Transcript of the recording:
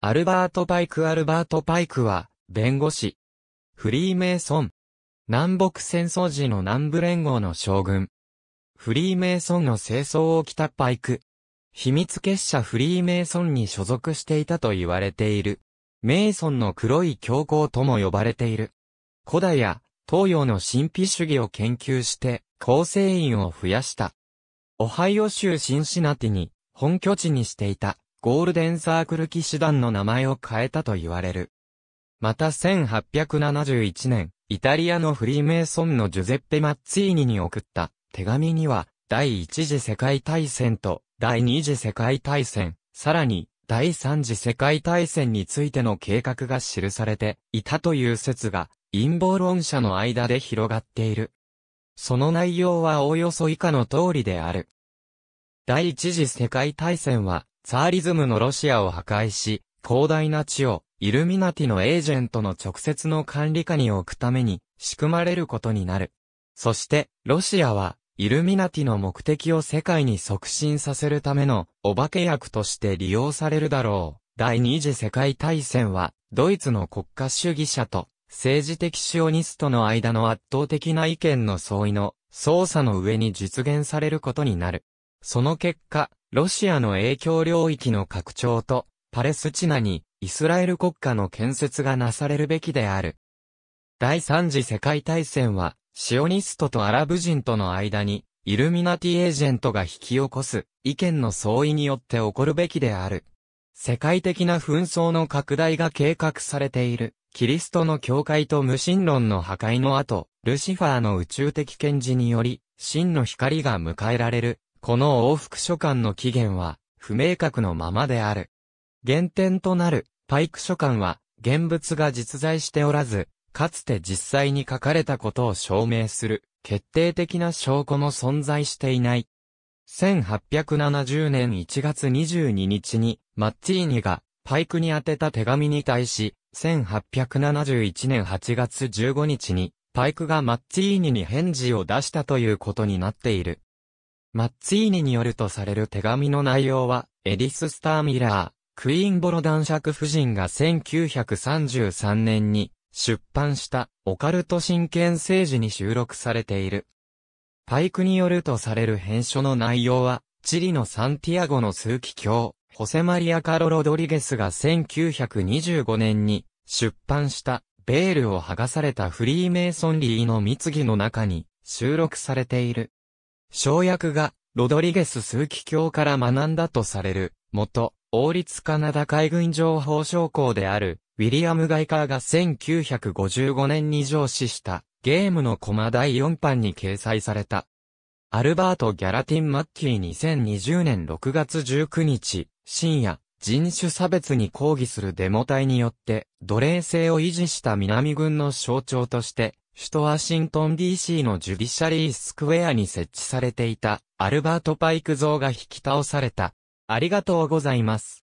アルバート・パイク・アルバート・パイクは、弁護士。フリーメイソン。南北戦争時の南部連合の将軍。フリーメイソンの清掃を着たパイク。秘密結社フリーメイソンに所属していたと言われている。メイソンの黒い教皇とも呼ばれている。古代や東洋の神秘主義を研究して、構成員を増やした。オハイオ州シンシナティに、本拠地にしていた。ゴールデンサークル騎士団の名前を変えたと言われる。また1871年、イタリアのフリーメイソンのジュゼッペ・マッツィーニに送った手紙には、第一次世界大戦と第二次世界大戦、さらに第三次世界大戦についての計画が記されていたという説が陰謀論者の間で広がっている。その内容はおおよそ以下の通りである。第一次世界大戦はサーリズムのロシアを破壊し、広大な地を、イルミナティのエージェントの直接の管理下に置くために、仕組まれることになる。そして、ロシアは、イルミナティの目的を世界に促進させるための、お化け役として利用されるだろう。第二次世界大戦は、ドイツの国家主義者と、政治的シオニストの間の圧倒的な意見の相違の、操作の上に実現されることになる。その結果、ロシアの影響領域の拡張と、パレスチナにイスラエル国家の建設がなされるべきである。第三次世界大戦は、シオニストとアラブ人との間に、イルミナティエージェントが引き起こす意見の相違によって起こるべきである。世界的な紛争の拡大が計画されている、キリストの教会と無神論の破壊の後、ルシファーの宇宙的検事により、真の光が迎えられる、この往復書簡の起源は、不明確のままである。原点となる、パイク書簡は、現物が実在しておらず、かつて実際に書かれたことを証明する、決定的な証拠も存在していない。1870年1月22日に、マッチーニが、パイクに宛てた手紙に対し、1871年8月15日に、パイクがマッチーニに返事を出したということになっている。マッツィーニによるとされる手紙の内容は、エディス・スター・ミラー、クイーンボロ男爵夫人が1933年に出版したオカルト神剣政治に収録されている。パイクによるとされる編書の内容は、チリのサンティアゴの数奇教、ホセマリア・カロ・ロドリゲスが1925年に出版したベールを剥がされたフリーメイソンリーの蜜儀の中に収録されている。小役が、ロドリゲス数奇教から学んだとされる、元、王立カナダ海軍情報将校である、ウィリアム・ガイカーが1955年に上司した、ゲームのコマ第4版に掲載された。アルバート・ギャラティン・マッキー2020年6月19日、深夜、人種差別に抗議するデモ隊によって、奴隷制を維持した南軍の象徴として、首都ワシントン DC のジュビシャリースクエアに設置されていたアルバート・パイク像が引き倒された。ありがとうございます。